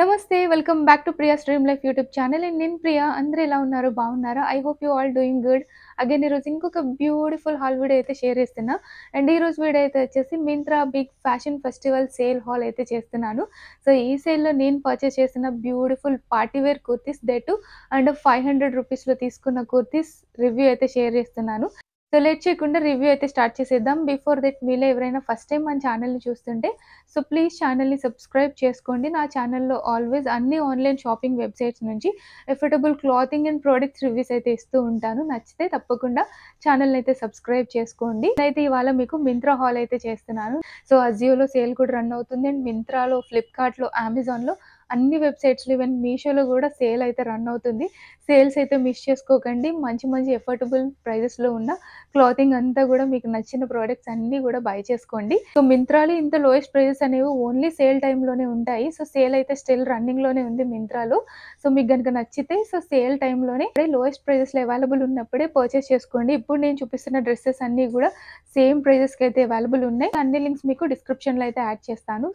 నమస్తే welcome back to Priya stream life YouTube channel and నేను ప్రియా అందరూ ఎలా ఉన్నారు బాగున్నారా I hope you all doing good again ఈరోజు ఇంకొక బ్యూటిఫుల్ హాల్ వీడియో అయితే షేర్ చేస్తున్నా అండ్ ఈరోజు వీడియో అయితే వచ్చేసి Myntra big fashion festival sale haul అయితే చేస్తున్నాను సో ఈ సేల్లో నేను పర్చేస్ చేసిన beautiful partywear kurtis that and five hundred రూపీస్లో తీసుకున్న కుర్తీస్ రివ్యూ అయితే షేర్ చేస్తున్నాను సో లేట్ చేయకుండా రివ్యూ అయితే స్టార్ట్ చేసేద్దాం బిఫోర్ దట్ మీలో ఎవరైనా ఫస్ట్ టైం మన ఛానల్ని చూస్తుంటే సో ప్లీజ్ ఛానల్ని సబ్స్క్రైబ్ చేసుకోండి నా ఛానల్లో ఆల్వేస్ అన్ని ఆన్లైన్ షాపింగ్ వెబ్సైట్స్ నుంచి affordable clothing and products reviews అయితే ఇస్తూ ఉంటాను నచ్చితే తప్పకుండా ఛానల్ని అయితే సబ్స్క్రైబ్ చేసుకోండి అయితే ఇవాళ మీకు మింత్రా హాల్ అయితే చేస్తున్నాను సో అజియోలో సేల్ కూడా రన్ అవుతుంది అండ్ మింత్రాలో ఫ్లిప్కార్ట్లో అమెజాన్లో అన్ని వెబ్సైట్స్లో ఈవెన్ మీషోలో కూడా సేల్ అయితే రన్ అవుతుంది సేల్స్ అయితే మిస్ చేసుకోకండి మంచి మంచి ఎఫర్టబుల్ ప్రైజెస్లో ఉన్న క్లాతింగ్ అంతా కూడా మీకు నచ్చిన ప్రోడక్ట్స్ అన్నీ కూడా బై చేసుకోండి సో మింత్రాలో ఇంత లోయెస్ట్ ప్రైజెస్ అనేవి ఓన్లీ సేల్ టైంలోనే ఉంటాయి సో సేల్ అయితే స్టిల్ రన్నింగ్లోనే ఉంది మింత్రాలో సో మీకు కనుక నచ్చితే సో సేల్ టైంలోనే లోయెస్ట్ ప్రైజెస్లో అవైలబుల్ ఉన్నప్పుడే పర్చేస్ చేసుకోండి ఇప్పుడు నేను చూపిస్తున్న డ్రెస్సెస్ అన్నీ కూడా సేమ్ ప్రైజెస్కి అయితే అవైలబుల్ ఉన్నాయి అన్ని లింక్స్ మీకు డిస్క్రిప్షన్లో అయితే యాడ్ చేస్తాను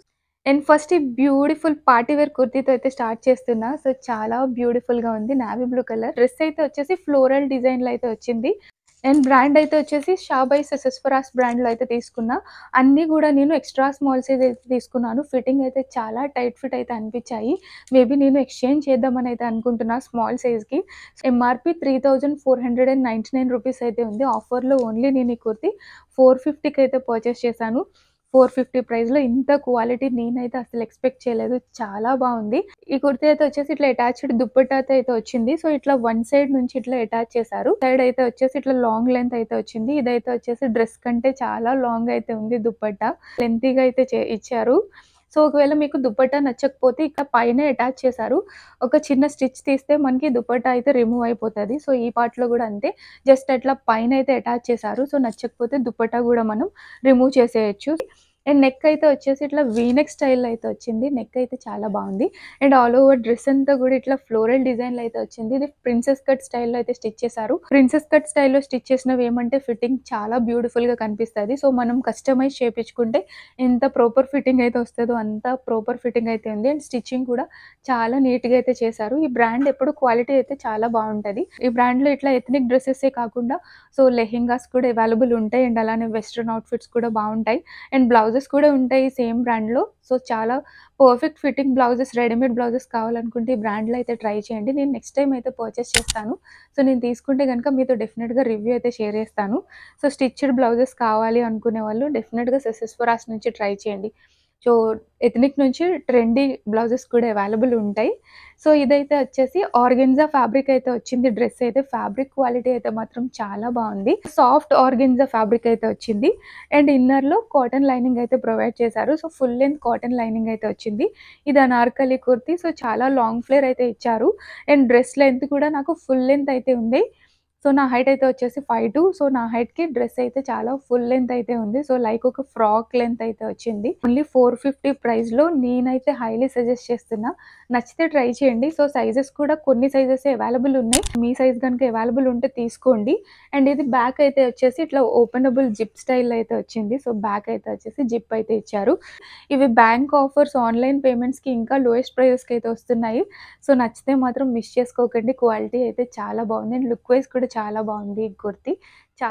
నేను ఫస్ట్ ఈ బ్యూటిఫుల్ వేర్ కుర్తీతో అయితే స్టార్ట్ చేస్తున్నా సో చాలా బ్యూటిఫుల్గా ఉంది నావీ బ్లూ కలర్ డ్రెస్ అయితే వచ్చేసి ఫ్లోరల్ లో అయితే వచ్చింది అండ్ బ్రాండ్ అయితే వచ్చేసి షాబై సెసెస్ఫరాస్ లో అయితే తీసుకున్నా అన్నీ కూడా నేను ఎక్స్ట్రా స్మాల్ సైజ్ అయితే తీసుకున్నాను ఫిట్టింగ్ అయితే చాలా టైట్ ఫిట్ అయితే అనిపించాయి మేబీ నేను ఎక్స్చేంజ్ చేద్దామని అయితే అనుకుంటున్నా స్మాల్ సైజ్కి MRP three thousand four hundred and ninety nine rupees అయితే ఉంది ఆఫర్లో ఓన్లీ నేను ఈ కుర్తి ఫోర్ ఫిఫ్టీకి అయితే పర్చేస్ చేశాను ఫోర్ ఫిఫ్టీ ప్రైస్ లో ఇంత క్వాలిటీ నేనైతే అసలు ఎక్స్పెక్ట్ చేయలేదు చాలా బాగుంది ఈ కుర్తీ అయితే వచ్చేసి ఇట్లా అటాచ్డ్ దుప్పటాతో అయితే వచ్చింది సో ఇట్లా వన్ సైడ్ నుంచి ఇట్లా అటాచ్ చేశారు సైడ్ అయితే వచ్చేసి ఇట్లా లాంగ్ లెంత్ అయితే వచ్చింది ఇదైతే వచ్చేసి డ్రెస్ కంటే చాలా లాంగ్ అయితే ఉంది దుప్పట్టా లెంతీగా అయితే ఇచ్చారు సో ఒకవేళ మీకు దుపట్టా నచ్చకపోతే ఇక్కడ పైన అటాచ్ చేశారు ఒక చిన్న స్టిచ్ తీస్తే మనకి దుపట్టా అయితే రిమూవ్ అయిపోతుంది సో ఈ పార్ట్లో కూడా అంతే జస్ట్ అట్లా పైన అయితే అటాచ్ చేశారు సో నచ్చకపోతే దుపట్టా కూడా మనం రిమూవ్ చేసేయచ్చు అండ్ నెక్ అయితే వచ్చేసి ఇట్లా వీనెక్ స్టైల్ అయితే వచ్చింది నెక్ అయితే చాలా బాగుంది అండ్ ఆల్ ఓవర్ డ్రెస్ అంతా కూడా ఇట్లా ఫ్లోరల్ డిజైన్లో అయితే వచ్చింది ఇది ప్రిన్సెస్ కట్ స్టైల్లో అయితే స్టిచ్ చేశారు ప్రిన్సెస్ కట్ స్టైల్లో స్టిచ్ చేసినవి ఏమంటే ఫిట్టింగ్ చాలా బ్యూటిఫుల్గా కనిపిస్తుంది సో మనం కస్టమైజ్ చేయించుకుంటే ఎంత ప్రాపర్ ఫిట్టింగ్ అయితే వస్తుందో అంత ప్రాపర్ ఫిట్టింగ్ అయితే ఉంది అండ్ స్టిచ్చింగ్ కూడా చాలా నీట్గా అయితే చేశారు ఈ బ్రాండ్ ఎప్పుడు క్వాలిటీ అయితే చాలా బాగుంటుంది ఈ బ్రాండ్లో ఇట్లా ఎథనిక్ డ్రెస్సెసే కాకుండా సో లెహెంగాస్ కూడా అవైలబుల్ ఉంటాయి అండ్ అలానే వెస్ట్రన్ అవుట్ఫిట్స్ కూడా బాగుంటాయి అండ్ బ్లౌజ్ బ్లౌజెస్ కూడా ఉంటాయి సేమ్ బ్రాండ్లో సో చాలా perfect fitting blouses readymade blouses కావాలనుకుంటే ఈ బ్రాండ్లో అయితే ట్రై చేయండి నేను నెక్స్ట్ టైం అయితే పర్చేస్ చేస్తాను సో నేను తీసుకుంటే కనుక మీతో డెఫినెట్గా రివ్యూ అయితే షేర్ చేస్తాను సో స్టిచ్డ్ బ్లౌజెస్ కావాలి అనుకునే వాళ్ళు డెఫినెట్గా సెసెస్ ఫరాస్ నుంచి ట్రై చేయండి సో ఎథనిక్ నుంచి ట్రెండీ బ్లౌజెస్ కూడా అవైలబుల్ ఉంటాయి సో ఇదైతే వచ్చేసి ఆర్గెన్జా ఫ్యాబ్రిక్ అయితే వచ్చింది డ్రెస్ అయితే ఫ్యాబ్రిక్ క్వాలిటీ అయితే మాత్రం చాలా బాగుంది సాఫ్ట్ ఆర్గెన్జా ఫ్యాబ్రిక్ అయితే వచ్చింది అండ్ ఇన్నర్లో కాటన్ లైనింగ్ అయితే ప్రొవైడ్ చేశారు so full length cotton lining అయితే వచ్చింది ఇది అనార్కలి కుర్తి సో చాలా లాంగ్ ఫ్లేర్ అయితే ఇచ్చారు అండ్ డ్రెస్ లెంత్ కూడా నాకు ఫుల్ లెంత్ అయితే ఉంది సో నా హైట్ అయితే వచ్చేసి ఫైవ్ టూ సో నా హైట్ కి డ్రెస్ అయితే చాలా ఫుల్ లెంత్ అయితే ఉంది సో లైక్ ఒక ఫ్రాక్ లెంత్ అయితే వచ్చింది ఓన్లీ ఫోర్ ఫిఫ్టీ లో నేనైతే హైలీ సజెస్ట్ చేస్తున్నా నచ్చితే ట్రై చేయండి సో సైజెస్ కూడా కొన్ని సైజెస్ అవైలబుల్ ఉన్నాయి మీ సైజ్ కనుక అవైలబుల్ ఉంటే తీసుకోండి అండ్ ఇది బ్యాక్ అయితే వచ్చేసి ఇట్లా ఓపెనబుల్ జిప్ స్టైల్ అయితే వచ్చింది సో బ్యాక్ అయితే వచ్చేసి జిప్ అయితే ఇచ్చారు ఇవి బ్యాంక్ ఆఫర్స్ ఆన్లైన్ పేమెంట్స్ కి ఇంకా లోయెస్ట్ కి అయితే వస్తున్నాయి సో నచ్చితే మాత్రం మిస్ చేసుకోకండి క్వాలిటీ అయితే చాలా బాగుంది అండ్ లుక్ వైజ్ కూడా చాలా బాగుంది కుర్తి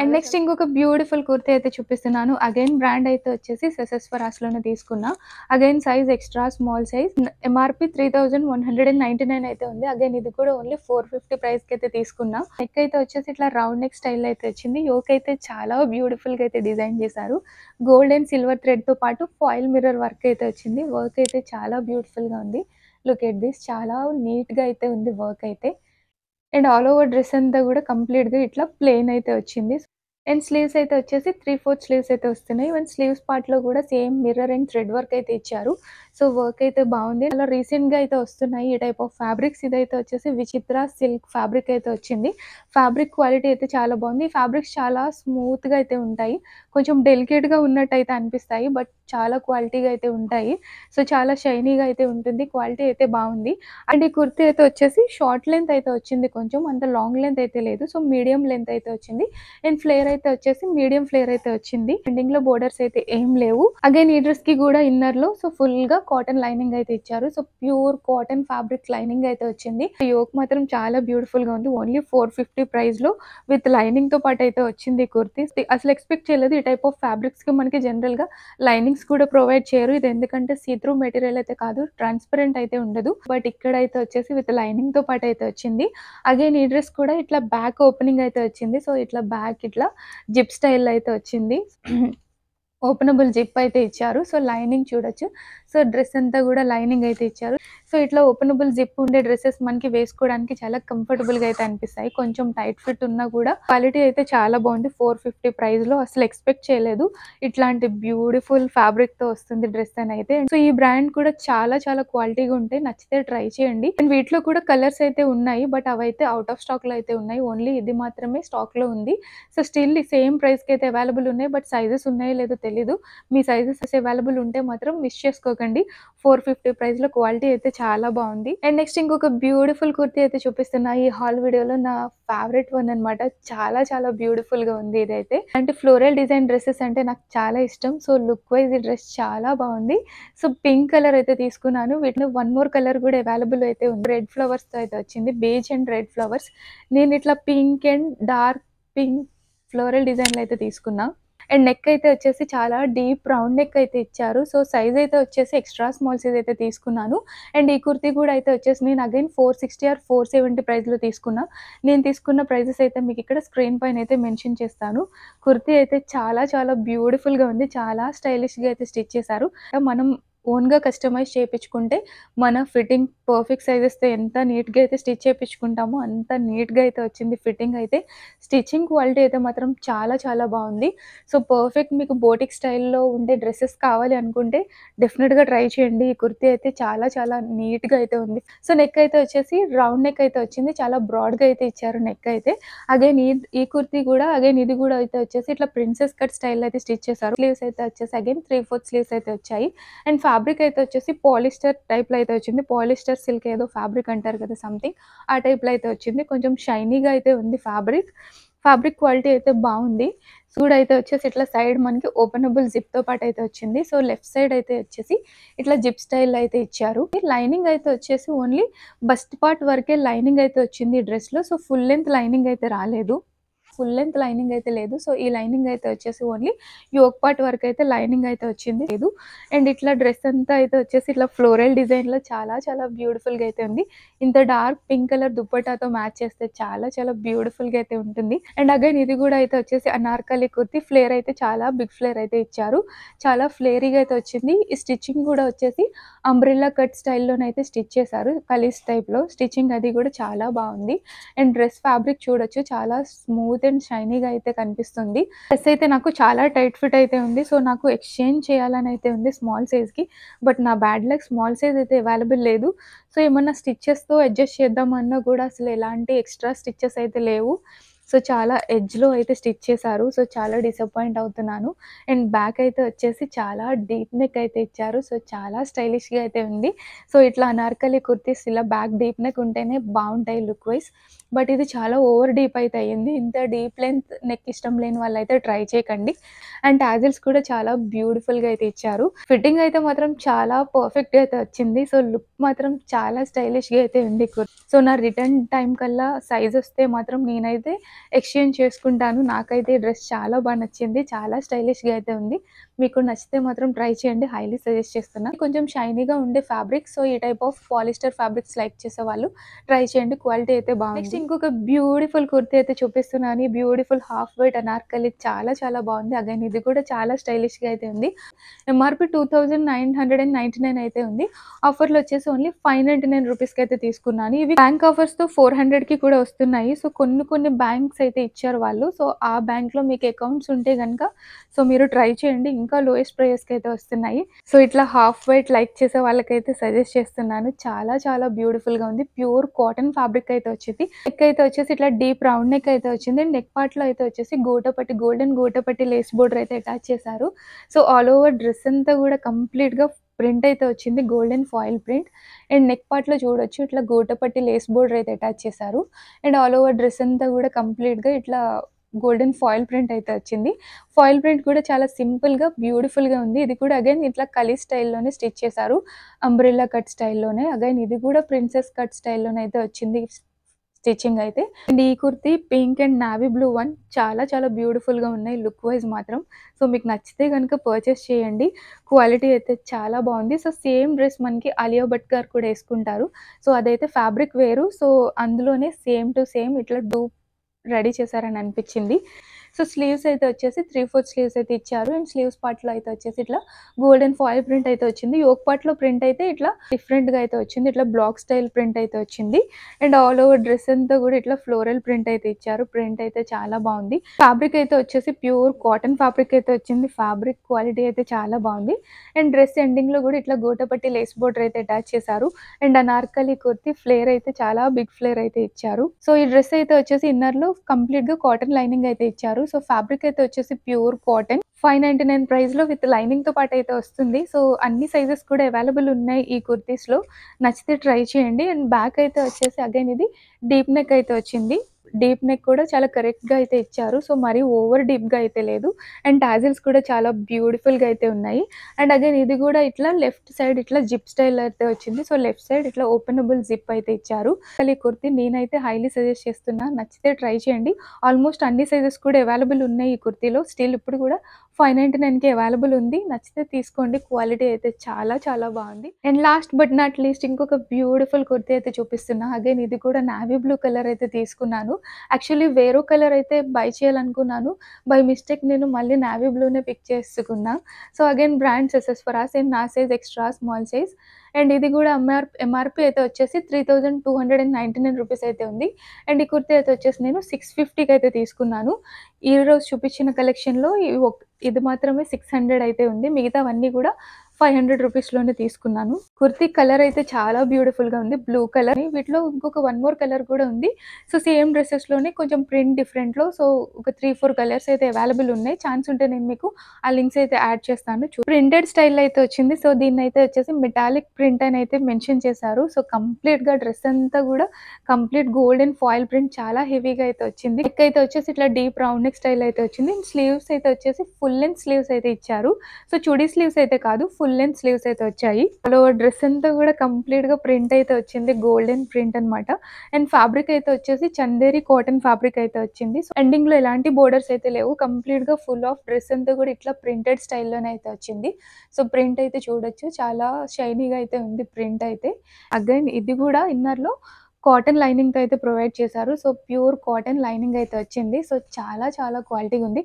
అండ్ నెక్స్ట్ ఇంకొక బ్యూటిఫుల్ కుర్తి అయితే చూపిస్తున్నాను అగైన్ బ్రాండ్ అయితే వచ్చేసి లోనే తీసుకున్నా again size extra small size MRP three thousand one hundred and ninety nine అయితే ఉంది అగైన్ ఇది కూడా ఓన్లీ ఫోర్ ఫిఫ్టీ ప్రైస్ కి అయితే తీసుకున్నా నెక్ అయితే వచ్చేసి ఇట్లా రౌండ్ నెక్ స్టైల్ అయితే వచ్చింది యోక్ అయితే చాలా గా అయితే డిజైన్ చేశారు గోల్డ్ అండ్ సిల్వర్ తో పాటు ఫాయిల్ మిర్రర్ వర్క్ అయితే వచ్చింది వర్క్ అయితే చాలా బ్యూటిఫుల్ గా ఉంది లుక్ ఎట్ దిస్ చాలా నీట్ గా అయితే ఉంది వర్క్ అయితే అండ్ ఆల్ ఓవర్ డ్రెస్ అంతా కూడా కంప్లీట్గా ఇట్లా ప్లెయిన్ అయితే వచ్చింది అండ్ స్లీవ్స్ అయితే వచ్చేసి త్రీ ఫోర్త్ స్లీవ్స్ అయితే వస్తున్నాయి ఈవెన్ స్లీవ్స్ పార్ట్లో కూడా same mirror and thread work అయితే ఇచ్చారు సో వర్క్ అయితే బాగుంది అలా గా అయితే వస్తున్నాయి ఈ టైప్ ఆఫ్ ఫ్యాబ్రిక్స్ ఇదైతే వచ్చేసి విచిత్ర సిల్క్ ఫ్యాబ్రిక్ అయితే వచ్చింది ఫ్యాబ్రిక్ క్వాలిటీ అయితే చాలా బాగుంది ఫ్యాబ్రిక్స్ చాలా స్మూత్ గా అయితే ఉంటాయి కొంచెం డెలికేట్ గా ఉన్నట్టు అయితే అనిపిస్తాయి బట్ చాలా క్వాలిటీగా అయితే ఉంటాయి సో చాలా షైనీగా అయితే ఉంటుంది క్వాలిటీ అయితే బాగుంది అండ్ ఈ కుర్తీ అయితే వచ్చేసి షార్ట్ లెంత్ అయితే వచ్చింది కొంచెం అంత లాంగ్ లెంత్ అయితే లేదు సో మీడియం లెంత్ అయితే వచ్చింది అండ్ ఫ్లేర్ అయితే వచ్చేసి మీడియం ఫ్లేర్ అయితే వచ్చింది ఎండింగ్ లో బోర్డర్స్ అయితే ఏం లేవు అగైన్ ఈ డ్రెస్ కి కూడా ఇన్నర్ లో సో ఫుల్ గా కాటన్ లైనింగ్ అయితే ఇచ్చారు so pure cotton fabric lining అయితే వచ్చింది యోక్ మాత్రం చాలా బ్యూటిఫుల్ గా ఉంది ఓన్లీ ఫోర్ ఫిఫ్టీ ప్రైస్ లో విత్ లైనింగ్ తో పాటు అయితే వచ్చింది కుర్తీ అసలు ఎక్స్పెక్ట్ చేయలేదు ఈ టైప్ ఆఫ్ ఫ్యాబ్రిక్స్ కి మనకి జనరల్ గా లైనింగ్స్ కూడా ప్రొవైడ్ చేయరు ఇది ఎందుకంటే సీత్రూ మెటీరియల్ అయితే కాదు ట్రాన్స్పరెంట్ అయితే ఉండదు బట్ ఇక్కడ అయితే వచ్చేసి విత్ లైనింగ్ తో పాటు అయితే వచ్చింది అగైన్ ఈ డ్రెస్ కూడా ఇట్లా బ్యాక్ ఓపెనింగ్ అయితే వచ్చింది సో ఇట్లా బ్యాక్ ఇట్లా జిప్ స్టైల్ అయితే వచ్చింది ఓపెనబుల్ జిప్ అయితే ఇచ్చారు సో లైనింగ్ చూడొచ్చు సో డ్రెస్ అంతా కూడా లైనింగ్ అయితే ఇచ్చారు సో ఇట్లా ఓపెనబుల్ జిప్ ఉండే డ్రెస్సెస్ మనకి వేసుకోవడానికి చాలా కంఫర్టబుల్ గా అయితే అనిపిస్తాయి కొంచెం టైట్ ఫిట్ ఉన్నా కూడా క్వాలిటీ అయితే చాలా బాగుంది ఫోర్ ఫిఫ్టీ లో అసలు ఎక్స్పెక్ట్ చేయలేదు ఇట్లాంటి బ్యూటిఫుల్ తో వస్తుంది డ్రెస్ అని అయితే సో ఈ బ్రాండ్ కూడా చాలా చాలా క్వాలిటీగా ఉంటాయి నచ్చితే ట్రై చేయండి అండ్ వీటిలో కూడా కలర్స్ అయితే ఉన్నాయి బట్ అవైతే అవుట్ ఆఫ్ స్టాక్ లో అయితే ఉన్నాయి ఓన్లీ ఇది మాత్రమే స్టాక్ లో ఉంది సో స్టిల్ సేమ్ ప్రైస్ కి అయితే అవైలబుల్ ఉన్నాయి బట్ సైజెస్ ఉన్నాయో లేదో తెలీదు మీ సైజెస్ అవైలబుల్ ఉంటే మాత్రం మిస్ చేసుకోకండి ఫోర్ ఫిఫ్టీ ప్రైస్ లో క్వాలిటీ అయితే చాలా బాగుంది అండ్ నెక్స్ట్ ఇంకొక బ్యూటిఫుల్ కుర్తి అయితే చూపిస్తున్నా ఈ హాల్ వీడియోలో నా ఫేవరెట్ వన్ అనమాట చాలా చాలా బ్యూటిఫుల్ గా ఉంది ఇదైతే అంటే ఫ్లోరల్ డిజైన్ డ్రెస్సెస్ అంటే నాకు చాలా ఇష్టం సో లుక్ వైజ్ ఈ డ్రెస్ చాలా బాగుంది సో పింక్ కలర్ అయితే తీసుకున్నాను వీటిని వన్ మోర్ కలర్ కూడా అవైలబుల్ అయితే ఉంది రెడ్ ఫ్లవర్స్ తో అయితే వచ్చింది బేజ్ అండ్ రెడ్ ఫ్లవర్స్ నేను ఇట్లా pink and dark pink floral డిజైన్లు అయితే తీసుకున్నా అండ్ నెక్ అయితే వచ్చేసి చాలా డీప్ రౌండ్ నెక్ అయితే ఇచ్చారు సో సైజ్ అయితే వచ్చేసి ఎక్స్ట్రా స్మాల్ సైజ్ అయితే తీసుకున్నాను అండ్ ఈ కుర్తీ కూడా అయితే వచ్చేసి నేను again four sixty or four seventy ప్రైస్లో తీసుకున్నా నేను తీసుకున్న ప్రైజెస్ అయితే మీకు ఇక్కడ స్క్రీన్ పైన అయితే మెన్షన్ చేస్తాను కుర్తీ అయితే చాలా చాలా బ్యూటిఫుల్గా ఉంది చాలా స్టైలిష్గా అయితే స్టిచ్ చేశారు మనం ఓన్గా కస్టమైజ్ చేయించుకుంటే మన ఫిట్టింగ్ పర్ఫెక్ట్ సైజెస్తో ఎంత నీట్గా అయితే స్టిచ్ చేయించుకుంటామో అంత నీట్గా అయితే వచ్చింది ఫిట్టింగ్ అయితే స్టిచ్చింగ్ క్వాలిటీ అయితే మాత్రం చాలా చాలా బాగుంది సో పర్ఫెక్ట్ మీకు బోటిక్ స్టైల్లో ఉండే డ్రెస్సెస్ కావాలి అనుకుంటే డెఫినెట్గా ట్రై చేయండి ఈ కుర్తీ అయితే చాలా చాలా నీట్గా అయితే ఉంది సో నెక్ అయితే వచ్చేసి రౌండ్ నెక్ అయితే వచ్చింది చాలా బ్రాడ్గా అయితే ఇచ్చారు నెక్ అయితే అగైన్ ఈ ఈ కుర్తీ కూడా అగైన్ ఇది కూడా అయితే వచ్చేసి ఇట్లా ప్రిన్సెస్ కట్ స్టైల్ అయితే స్టిచ్ చేశారు స్లీవ్స్ అయితే వచ్చేసి అగైన్ త్రీ ఫోర్త్ స్లీవ్స్ అయితే వచ్చాయి అండ్ ఫ్యాబ్రిక్ అయితే వచ్చేసి పాలిస్టర్ టైప్లో అయితే వచ్చింది పాలిస్టర్ సిల్క్ ఏదో ఫ్యాబ్రిక్ అంటారు కదా సంథింగ్ ఆ టైప్లో అయితే వచ్చింది కొంచెం షైనీగా అయితే ఉంది ఫ్యాబ్రిక్ ఫ్యాబ్రిక్ క్వాలిటీ అయితే బాగుంది సూడ్ అయితే వచ్చేసి ఇట్లా సైడ్ మనకి ఓపెనబుల్ జిప్తో పాటు అయితే వచ్చింది సో లెఫ్ట్ సైడ్ అయితే వచ్చేసి ఇట్లా జిప్ స్టైల్ అయితే ఇచ్చారు లైనింగ్ అయితే వచ్చేసి ఓన్లీ బస్ట్ పార్ట్ వరకే లైనింగ్ అయితే వచ్చింది డ్రెస్లో సో ఫుల్ లెంత్ లైనింగ్ అయితే రాలేదు ఫుల్ లెంత్ లైనింగ్ అయితే లేదు సో ఈ లైనింగ్ అయితే వచ్చేసి ఓన్లీ యోక్ పార్ట్ వరకు అయితే లైనింగ్ అయితే వచ్చింది లేదు అండ్ ఇట్లా డ్రెస్ అంతా అయితే వచ్చేసి ఇట్లా ఫ్లోరల్ డిజైన్లో చాలా చాలా బ్యూటిఫుల్గా అయితే ఉంది ఇంత డార్క్ పింక్ కలర్ దుప్పటాతో మ్యాచ్ చేస్తే చాలా చాలా బ్యూటిఫుల్గా అయితే ఉంటుంది అండ్ అగైన్ ఇది కూడా అయితే వచ్చేసి అనార్కలి కుర్తి ఫ్లేర్ అయితే చాలా బిగ్ ఫ్లేర్ అయితే ఇచ్చారు చాలా ఫ్లేరీగా అయితే వచ్చింది ఈ స్టిచ్చింగ్ కూడా వచ్చేసి అంబ్రిల్లా కట్ స్టైల్లోనైతే స్టిచ్ చేశారు కలీస్ టైప్లో స్టిచ్చింగ్ అది కూడా చాలా బాగుంది అండ్ డ్రెస్ ఫ్యాబ్రిక్ చూడొచ్చు చాలా స్మూత్ అండ్ షైనీగా అయితే కనిపిస్తుంది డ్రెస్ అయితే నాకు చాలా టైట్ ఫిట్ అయితే ఉంది సో నాకు ఎక్స్చేంజ్ చేయాలని అయితే ఉంది స్మాల్ సైజ్కి బట్ నా బ్యాడ్ లక్ స్మాల్ సైజ్ అయితే అవైలబుల్ లేదు సో ఏమన్నా స్టిచ్చెస్తో అడ్జస్ట్ చేద్దామన్నా కూడా అసలు ఎలాంటి ఎక్స్ట్రా స్టిచ్చెస్ అయితే లేవు సో చాలా ఎడ్జ్లో అయితే స్టిచ్ చేశారు సో చాలా డిసప్పాయింట్ అవుతున్నాను అండ్ బ్యాక్ అయితే వచ్చేసి చాలా డీప్ నెక్ అయితే ఇచ్చారు సో చాలా స్టైలిష్గా అయితే ఉంది సో ఇట్లా అనార్కలి కుర్తీస్ ఇలా బ్యాక్ డీప్ నెక్ ఉంటేనే బాగుంటాయి లుక్ వైజ్ బట్ ఇది చాలా ఓవర్ డీప్ అయితే అయ్యింది ఇంత డీప్ లెంత్ నెక్ ఇష్టం లేని వాళ్ళు అయితే ట్రై చేయకండి అండ్ టాజిల్స్ కూడా చాలా బ్యూటిఫుల్గా అయితే ఇచ్చారు ఫిట్టింగ్ అయితే మాత్రం చాలా పర్ఫెక్ట్గా అయితే వచ్చింది సో లుక్ మాత్రం చాలా స్టైలిష్గా అయితే ఉంది సో నా రిటర్న్ టైం కల్లా సైజ్ వస్తే మాత్రం నేనైతే ఎక్స్చేంజ్ చేసుకుంటాను నాకైతే డ్రెస్ చాలా బాగా నచ్చింది చాలా స్టైలిష్గా అయితే ఉంది మీకు నచ్చితే మాత్రం ట్రై చేయండి హైలీ సజెస్ట్ చేస్తున్నా కొంచెం షైనీగా ఉండే ఫ్యాబ్రిక్ సో ఈ type of polyester fabrics like చేసే వాళ్ళు ట్రై చేయండి క్వాలిటీ అయితే బాగుంది నెక్స్ట్ ఇంకొక బ్యూటిఫుల్ కుర్తీ అయితే చూపిస్తున్నాను బ్యూటిఫుల్ హాఫ్ వైట్ అనార్కలి చాలా చాలా బాగుంది అగైన్ ఇది కూడా చాలా స్టైలిష్ గా అయితే ఉంది MRP two nine hundred and nine అయితే ఉంది లో వచ్చేసి ఓన్లీ ఫైవ్ నైన్టీ నైన్ రూపీస్కి అయితే తీసుకున్నాను ఇవి బ్యాంక్ ఆఫర్స్ తో ఫోర్ కి కూడా వస్తున్నాయి సో కొన్ని కొన్ని బ్యాంక్స్ అయితే ఇచ్చారు వాళ్ళు సో ఆ బ్యాంక్లో మీకు అకౌంట్స్ ఉంటే కనుక సో మీరు ట్రై చేయండి ఇంకా లోయెస్ట్ ప్రైజెస్కి అయితే వస్తున్నాయి సో ఇట్లా హాఫ్ వైట్ లైక్ చేసే వాళ్ళకైతే సజెస్ట్ చేస్తున్నాను చాలా చాలా బ్యూటిఫుల్గా ఉంది ప్యూర్ కాటన్ ఫ్యాబ్రిక్ అయితే వచ్చింది నెక్ అయితే వచ్చేసి ఇట్లా డీప్ రౌండ్ నెక్ అయితే వచ్చింది నెక్ పార్ట్లో అయితే వచ్చేసి gota patti golden gota patti lace border అయితే అటాచ్ చేశారు సో ఆల్ ఓవర్ డ్రెస్ అంతా కూడా కంప్లీట్గా ప్రింట్ అయితే వచ్చింది golden foil print and neck పార్ట్లో చూడొచ్చు ఇట్లా గోటపట్టి లేస్ బోర్డర్ అయితే అటాచ్ చేశారు అండ్ ఆల్ ఓవర్ డ్రెస్ అంతా కూడా కంప్లీట్గా ఇట్లా గోల్డెన్ ఫాయిల్ ప్రింట్ అయితే వచ్చింది ఫాయిల్ ప్రింట్ కూడా చాలా సింపుల్గా బ్యూటిఫుల్గా ఉంది ఇది కూడా అగైన్ ఇట్లా కలీ స్టైల్లోనే స్టిచ్ చేశారు అంబ్రిల్లా కట్ స్టైల్లోనే అగైన్ ఇది కూడా ప్రిన్సెస్ కట్ స్టైల్లోనే అయితే వచ్చింది స్టిచ్చింగ్ అయితే అండ్ ఈ kurti pink and navy blue one చాలా చాలా బ్యూటిఫుల్గా ఉన్నాయి లుక్ వైజ్ మాత్రం సో మీకు నచ్చితే కనుక పర్చేస్ చేయండి క్వాలిటీ అయితే చాలా బాగుంది సో సేమ్ డ్రెస్ మనకి అలియా భట్ గారు కూడా వేసుకుంటారు సో అదైతే ఫ్యాబ్రిక్ వేరు సో అందులోనే సేమ్ టు సేమ్ ఇట్లా డూప్ రెడీ చేశారని అనిపించింది సో స్లీవ్స్ అయితే వచ్చేసి త్రీ ఫోర్త్ స్లీవ్స్ అయితే ఇచ్చారు అండ్ స్లీవ్స్ పార్ట్లో అయితే వచ్చేసి ఇట్లా గోల్డెన్ ఫాయిల్ ప్రింట్ అయితే వచ్చింది యోక్ పార్ట్లో ప్రింట్ అయితే ఇట్లా డిఫరెంట్గా అయితే వచ్చింది ఇట్లా బ్లాక్ స్టైల్ ప్రింట్ అయితే వచ్చింది అండ్ ఆల్ ఓవర్ డ్రెస్ అంతా కూడా ఇట్లా ఫ్లోరల్ ప్రింట్ అయితే ఇచ్చారు ప్రింట్ అయితే చాలా బాగుంది ఫ్యాబ్రిక్ అయితే వచ్చేసి ప్యూర్ కాటన్ ఫ్యాబ్రిక్ అయితే వచ్చింది ఫ్యాబ్రిక్ క్వాలిటీ అయితే చాలా బాగుంది అండ్ డ్రెస్ ఎండింగ్లో కూడా ఇట్లా గోటపట్టి లేస్ బోర్డర్ అయితే అటాచ్ చేశారు అండ్ అనార్కలి కుర్తి ఫ్లేర్ అయితే చాలా బిగ్ ఫ్లేర్ అయితే ఇచ్చారు సో ఈ డ్రెస్ అయితే వచ్చేసి ఇన్నర్లో కంప్లీట్గా కాటన్ లైనింగ్ అయితే ఇచ్చారు సో ఫ్యాబ్రిక్ అయితే వచ్చేసి pure cotton five ninety nine price లో విత్ తో పాటు అయితే వస్తుంది సో అన్ని సైజెస్ కూడా అవైలబుల్ ఉన్నాయి ఈ కుర్తీస్ లో నచ్చితే ట్రై చేయండి అండ్ బ్యాక్ అయితే వచ్చేసి అగైన్ ఇది డీప్ నెక్ అయితే వచ్చింది డీప్ నెక్ కూడా చాలా కరెక్ట్గా అయితే ఇచ్చారు సో మరీ ఓవర్ డీప్గా అయితే లేదు అండ్ టాజిల్స్ కూడా చాలా బ్యూటిఫుల్గా అయితే ఉన్నాయి అండ్ అగైన్ ఇది కూడా ఇట్లా లెఫ్ట్ సైడ్ ఇట్లా జిప్ స్టైల్ అయితే వచ్చింది సో లెఫ్ట్ సైడ్ ఇట్లా ఓపెనబుల్ జిప్ అయితే ఇచ్చారు ఈ కుర్తి నేనైతే హైలీ సజెస్ట్ చేస్తున్నా నచ్చితే ట్రై చేయండి ఆల్మోస్ట్ అన్ని సైజెస్ కూడా అవైలబుల్ ఉన్నాయి ఈ కుర్తీలో స్టిల్ ఇప్పుడు కూడా ఫైవ్ నైంటీ నైన్కి అవైలబుల్ ఉంది నచ్చితే తీసుకోండి క్వాలిటీ అయితే చాలా చాలా బాగుంది and last but not least ఇంకొక బ్యూటిఫుల్ కుర్తీ అయితే చూపిస్తున్నా అగైన్ ఇది కూడా నావీ బ్లూ కలర్ అయితే తీసుకున్నాను యాక్చువల్లీ వేరే కలర్ అయితే బై చేయాలనుకున్నాను బై మిస్టేక్ నేను మళ్ళీ నావీ బ్లూనే పిక్ చేసుకున్నా so again brand success for us and నా size extra small size and ఇది కూడా ఎంఆర్ ఎంఆర్పి అయితే వచ్చేసి three thousand two hundred and ninety nine rupees అయితే ఉంది అండ్ ఈ కుర్తీ అయితే వచ్చేసి నేను సిక్స్ ఫిఫ్టీకి అయితే తీసుకున్నాను ఈరోజు చూపించిన కలెక్షన్లో ఇది మాత్రమే సిక్స్ హండ్రెడ్ అయితే ఉంది మిగతావన్నీ కూడా ఫైవ్ హండ్రెడ్ రూపీస్లోనే తీసుకున్నాను కుర్తీ కలర్ అయితే చాలా బ్యూటిఫుల్గా ఉంది బ్లూ కలర్ వీటిలో ఇంకొక వన్ మోర్ కలర్ కూడా ఉంది సో సేమ్ డ్రెస్సెస్లోనే కొంచెం ప్రింట్ డిఫరెంట్లో సో ఒక త్రీ ఫోర్ కలర్స్ అయితే అవైలబుల్ ఉన్నాయి ఛాన్స్ ఉంటే నేను మీకు ఆ లింక్స్ అయితే యాడ్ చేస్తాను ప్రింటెడ్ స్టైల్ అయితే వచ్చింది సో దీన్ని అయితే వచ్చేసి మెటాలిక్ ప్రింట్ అని అయితే మెన్షన్ చేశారు సో కంప్లీట్గా డ్రెస్ అంతా కూడా కంప్లీట్ గోల్డెన్ ఫాయిల్ ప్రింట్ చాలా హెవీగా అయితే వచ్చింది నెక్ అయితే వచ్చేసి ఇట్లా డీప్ రౌండ్ నెక్ స్టైల్ అయితే వచ్చింది స్లీవ్స్ అయితే వచ్చేసి ఫుల్ లెంత్ స్లీవ్స్ అయితే ఇచ్చారు సో చుడీ స్లీవ్స్ అయితే కాదు ఫుల్ లెంత్ స్లీవ్స్ అయితే వచ్చాయి అలా డ్రెస్ అంతా కూడా కంప్లీట్ గా ప్రింట్ అయితే వచ్చింది గోల్డెన్ ప్రింట్ అనమాట అండ్ ఫ్యాబ్రిక్ అయితే వచ్చేసి చందేరి కాటన్ ఫ్యాబ్రిక్ అయితే వచ్చింది సో లో ఎలాంటి బోర్డర్స్ అయితే లేవు కంప్లీట్ గా ఫుల్ ఆఫ్ డ్రెస్ అంతా కూడా ఇట్లా ప్రింటెడ్ స్టైల్లోనే అయితే వచ్చింది సో ప్రింట్ అయితే చూడొచ్చు చాలా షైనీగా అయితే ఉంది ప్రింట్ అయితే అగైన్ ఇది కూడా ఇన్నర్లో కాటన్ లైనింగ్తో అయితే ప్రొవైడ్ చేశారు సో ప్యూర్ కాటన్ లైనింగ్ అయితే వచ్చింది సో చాలా చాలా క్వాలిటీగా ఉంది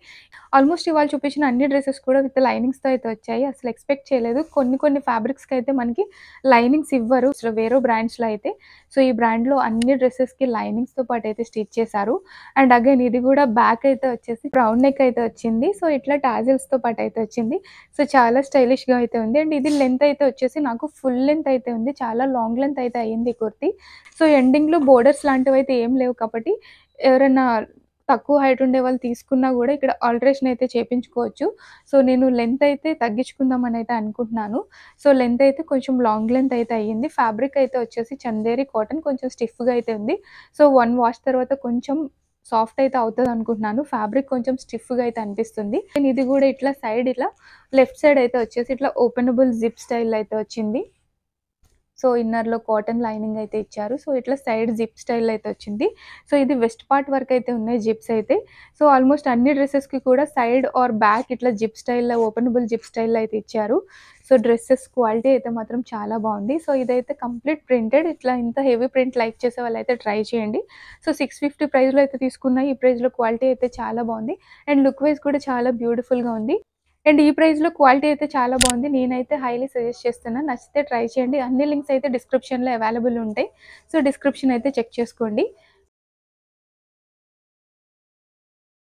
ఆల్మోస్ట్ ఇవాళ చూపించిన అన్ని డ్రెస్సెస్ కూడా విత్ లైనింగ్స్తో అయితే వచ్చాయి అసలు ఎక్స్పెక్ట్ చేయలేదు కొన్ని కొన్ని ఫ్యాబ్రిక్స్కి అయితే మనకి లైనింగ్స్ ఇవ్వరు అసలు వేరే బ్రాండ్స్లో అయితే సో ఈ బ్రాండ్లో అన్ని డ్రెస్సెస్కి లైనింగ్స్తో పాటు అయితే స్టిచ్ చేశారు అండ్ అగైన్ ఇది కూడా బ్యాక్ అయితే వచ్చేసి బ్రౌన్ నెక్ అయితే వచ్చింది సో ఇట్లా టాజిల్స్తో పాటు అయితే వచ్చింది సో చాలా స్టైలిష్గా అయితే ఉంది అండ్ ఇది లెంత్ అయితే వచ్చేసి నాకు ఫుల్ లెంత్ అయితే ఉంది చాలా లాంగ్ లెంత్ అయితే అయ్యింది కుర్తి సో ఎండ్ ఎండింగ్లో బోర్డర్స్ లాంటివి అయితే ఏం లేవు కాబట్టి ఎవరైనా తక్కువ హైట్ ఉండే వాళ్ళు తీసుకున్నా కూడా ఇక్కడ ఆల్ట్రేషన్ అయితే చేయించుకోవచ్చు సో నేను లెంత్ అయితే తగ్గించుకుందామని అయితే అనుకుంటున్నాను సో లెంత్ అయితే కొంచెం లాంగ్ లెంత్ అయితే అయ్యింది ఫ్యాబ్రిక్ అయితే వచ్చేసి చందేరి కాటన్ కొంచెం స్టిఫ్గా అయితే ఉంది సో వన్ వాష్ తర్వాత కొంచెం సాఫ్ట్ అయితే అవుతుంది అనుకుంటున్నాను ఫ్యాబ్రిక్ కొంచెం స్టిఫ్గా అయితే అనిపిస్తుంది నేను ఇది కూడా ఇట్లా సైడ్ ఇట్లా లెఫ్ట్ సైడ్ అయితే వచ్చేసి ఇట్లా ఓపెనబుల్ జిప్ స్టైల్ అయితే వచ్చింది సో ఇన్నర్లో కాటన్ లైనింగ్ అయితే ఇచ్చారు సో ఇట్లా సైడ్ జిప్ స్టైల్ అయితే వచ్చింది సో ఇది వెస్ట్ పార్ట్ వరకు అయితే ఉన్నాయి జిప్స్ అయితే సో ఆల్మోస్ట్ అన్ని డ్రెస్సెస్కి కూడా సైడ్ ఆర్ బ్యాక్ ఇట్లా జిప్ స్టైల్లో ఓపెనబుల్ జిప్ స్టైల్లో అయితే ఇచ్చారు సో డ్రెస్సెస్ క్వాలిటీ అయితే మాత్రం చాలా బాగుంది సో ఇదైతే కంప్లీట్ ప్రింటెడ్ ఇట్లా ఇంత హెవీ ప్రింట్ లైక్ చేసే వాళ్ళు అయితే ట్రై చేయండి సో సిక్స్ ఫిఫ్టీ ప్రైస్లో అయితే తీసుకున్నాయి ఈ ప్రైస్లో క్వాలిటీ అయితే చాలా బాగుంది అండ్ లుక్ వైజ్ కూడా చాలా బ్యూటిఫుల్గా ఉంది అండ్ ఈ ప్రైస్లో క్వాలిటీ అయితే చాలా బాగుంది నేనైతే హైలీ సజెస్ట్ చేస్తున్నాను నచ్చితే ట్రై చేయండి అన్ని లింక్స్ అయితే డిస్క్రిప్షన్లో అవైలబుల్ ఉంటాయి సో డిస్క్రిప్షన్ అయితే చెక్ చేసుకోండి